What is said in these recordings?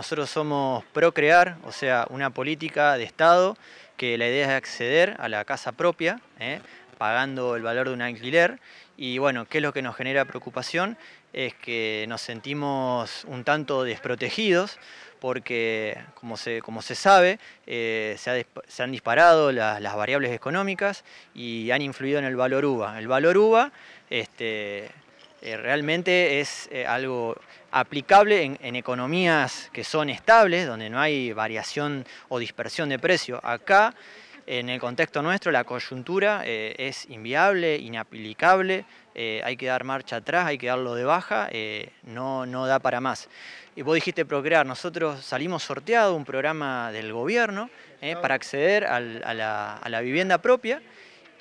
Nosotros somos Procrear, o sea, una política de Estado que la idea es acceder a la casa propia, ¿eh? pagando el valor de un alquiler. Y bueno, ¿qué es lo que nos genera preocupación? Es que nos sentimos un tanto desprotegidos porque, como se, como se sabe, eh, se, han disparado las, variables económicas y han influido en el valor UVA. El valor UBA... este, eh, realmente es eh, algo aplicable en, economías que son estables, donde no hay variación o dispersión de precio. Acá, en el contexto nuestro, la coyuntura eh, es inviable, inaplicable, hay que dar marcha atrás, hay que darlo de baja, no, no da para más. Y vos dijiste Procrear, nosotros salimos sorteado un programa del gobierno para acceder a la vivienda propia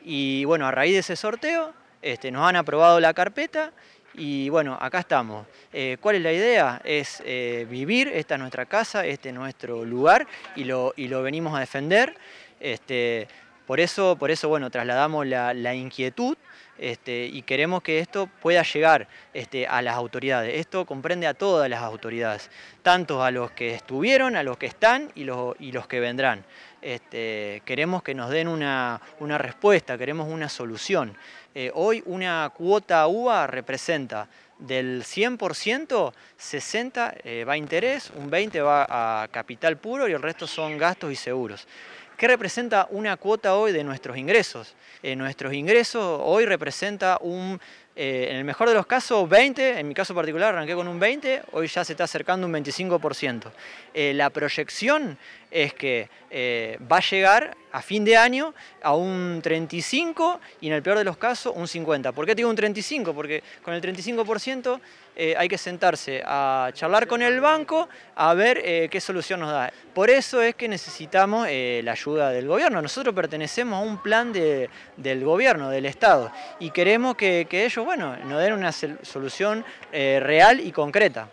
y bueno, a raíz de ese sorteo este, nos han aprobado la carpeta y bueno, acá estamos. Eh, ¿Cuál es la idea? Es eh, vivir, esta es nuestra casa, este es nuestro lugar y lo, venimos a defender. Este, por eso, por eso, bueno, trasladamos la, inquietud este, y queremos que esto pueda llegar a las autoridades. Esto comprende a todas las autoridades, tanto a los que estuvieron, a los que están y los que vendrán este, queremos que nos den una, respuesta, queremos una solución. Eh, hoy una cuota UVA representa del 100%, 60 eh, va a interés, un 20 va a capital puro y el resto son gastos y seguros. ¿Qué representa una cuota hoy de nuestros ingresos? Eh, nuestros ingresos hoy representa un eh, en el mejor de los casos 20, en mi caso particular arranqué con un 20, hoy ya se está acercando un 25%. Eh, la proyección es que eh, va a llegar a fin de año a un 35 y en el peor de los casos un 50. ¿Por qué digo un 35? Porque con el 35% eh, hay que sentarse a charlar con el banco a ver eh, qué solución nos da. Por eso es que necesitamos eh, la ayuda del gobierno. Nosotros pertenecemos a un plan del gobierno, del Estado, y queremos que, ellos bueno, nos den una solución real y concreta.